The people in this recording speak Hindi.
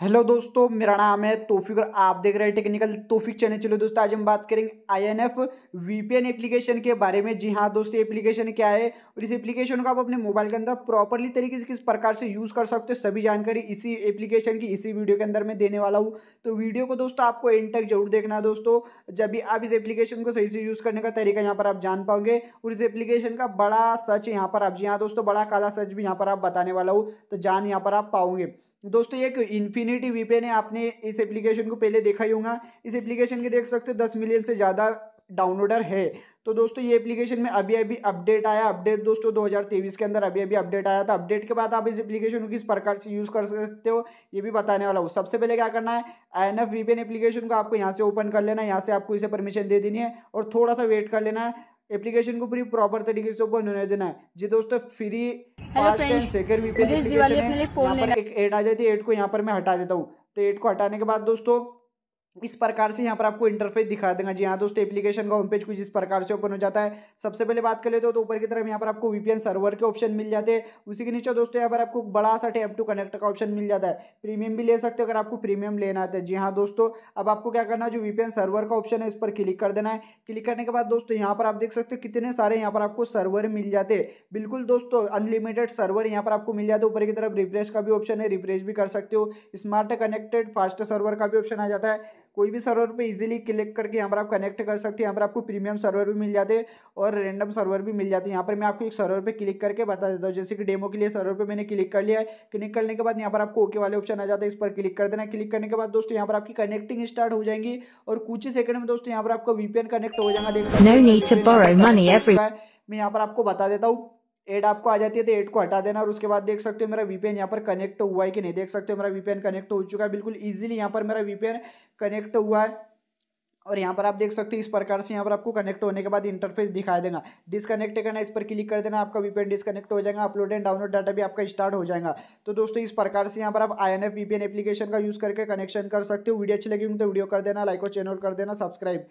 हेलो दोस्तों मेरा नाम है तोफिक और आप देख रहे हैं टेक्निकल तोफिक चैनल चलो दोस्तों आज हम बात करेंगे आईएनएफ वीपीएन एप्लीकेशन के बारे में जी हाँ दोस्तों एप्लीकेशन क्या है और इस एप्लीकेशन को आप अपने मोबाइल के अंदर प्रॉपरली तरीके से किस प्रकार से यूज़ कर सकते हो सभी जानकारी इसी एप्लीकेशन की इसी वीडियो के अंदर मैं देने वाला हूँ तो वीडियो को दोस्तों आपको एंड तक जरूर देखना है दोस्तों जब भी आप इस एप्लीकेशन को सही से यूज़ करने का तरीका यहाँ पर आप जान पाओगे और इस एप्लीकेशन का बड़ा सच यहाँ पर आप जी हाँ दोस्तों बड़ा काला सच भी यहाँ पर आप बताने वाला हूँ तो जान यहाँ पर आप पाओगे दोस्तों एक इन्फिनिटी वीपेन है आपने इस एप्लीकेशन को पहले देखा ही होगा इस एप्लीकेशन के देख सकते हो दस मिलियन से ज़्यादा डाउनलोडर है तो दोस्तों ये एप्लीकेशन में अभी अभी अपडेट आया अपडेट दोस्तों 2023 के अंदर अभी अभी अपडेट आया था अपडेट के बाद आप इस एप्लीकेशन को किस प्रकार से यूज़ कर सकते हो ये भी बताने वाला हूँ सबसे पहले क्या करना है आई एन एफ एप्लीकेशन को आपको यहाँ से ओपन कर लेना है यहाँ से आपको इसे परमिशन दे देनी है और थोड़ा सा वेट कर लेना है एप्लीकेशन को पूरी प्रॉपर तरीके से ओपन होने देना है जी दोस्तों free fast and secure VPN application है यहाँ पर एक एड आ जाती है एड को यहाँ पर मैं हटा देता हूँ तो एड को हटाने के बाद दोस्तों इस प्रकार से यहाँ पर आपको इंटरफेस दिखा देगा जी हाँ दोस्तों एप्लीकेशन का होम पेज कुछ इस प्रकार से ओपन हो जाता है सबसे पहले बात कर लेते हो तो ऊपर की तरफ यहाँ पर आपको वीपीएन सर्वर के ऑप्शन मिल जाते हैं उसी के नीचे दोस्तों यहाँ पर आपको बड़ा सा टैप टू कनेक्ट का ऑप्शन मिल जाता है प्रीमियम भी ले सकते हो अगर आपको प्रीमियम लेना आता है तो। जी हाँ दोस्तों अब आपको क्या करना है जो वीपीएन सर्वर का ऑप्शन है इस पर क्लिक कर देना है क्लिक करने के बाद दोस्तों यहाँ पर आप देख सकते हो कितने सारे यहाँ पर आपको सर्वर मिल जाते हैं बिल्कुल दोस्तों अनलिमिटेड सर्वर यहाँ पर आपको मिल जाते ऊपर की तरफ रिफ्रेश का भी ऑप्शन है रिफ्रेश भी कर सकते हो स्मार्ट कनेक्टेड फास्ट सर्वर का भी ऑप्शन आ जाता है कोई भी सर्वर पे इजीली क्लिक करके यहाँ पर आप कनेक्ट कर सकते हैं यहाँ पर आपको प्रीमियम सर्वर भी मिल जाते हैं और रेंडम सर्वर भी मिल जाते हैं यहाँ पर मैं आपको एक सर्वर पर क्लिक करके बता देता हूँ जैसे कि डेमो के लिए सर्वर पर मैंने क्लिक कर लिया है क्लिक करने के बाद यहाँ पर आपको ओके वाले ऑप्शन आ जाते हैं इस पर क्लिक कर देना क्लिक करने के बाद दोस्तों यहाँ पर आपकी कनेक्टिंग स्टार्ट हो जाएंगी और कुछ ही सेकंड में दोस्तों यहाँ पर आपका वीपीएन कनेक्ट हो जाएगा देख सकते हैं मैं यहाँ पर आपको बता देता हूँ एड आपको आ जाती है तो एड को हटा देना और उसके बाद देख सकते हो मेरा वीपीएन यहाँ पर कनेक्ट हुआ है कि नहीं देख सकते हो मेरा वीपीएन कनेक्ट हो चुका है बिल्कुल ईजिली यहाँ पर मेरा वीपीएन कनेक्ट हुआ है और यहाँ पर आप देख सकते हो इस प्रकार से यहाँ पर आपको कनेक्ट होने के बाद इंटरफेस दिखाई देगा डिसकनेक्ट करना इस पर क्लिक कर देना आपका वीपीएन डिसकनेक्ट हो जाएगा अपलोड एंड डाउनलोड डाटा भी आपका स्टार्ट हो जाएगा तो दोस्तों इस प्रकार से यहाँ पर आप I N F VPN application का यूज़ करके कनेक्शन कर सकते हो वीडियो अच्छी लगी तो वीडियो कर देना लाइक और चैनल कर देना सब्सक्राइब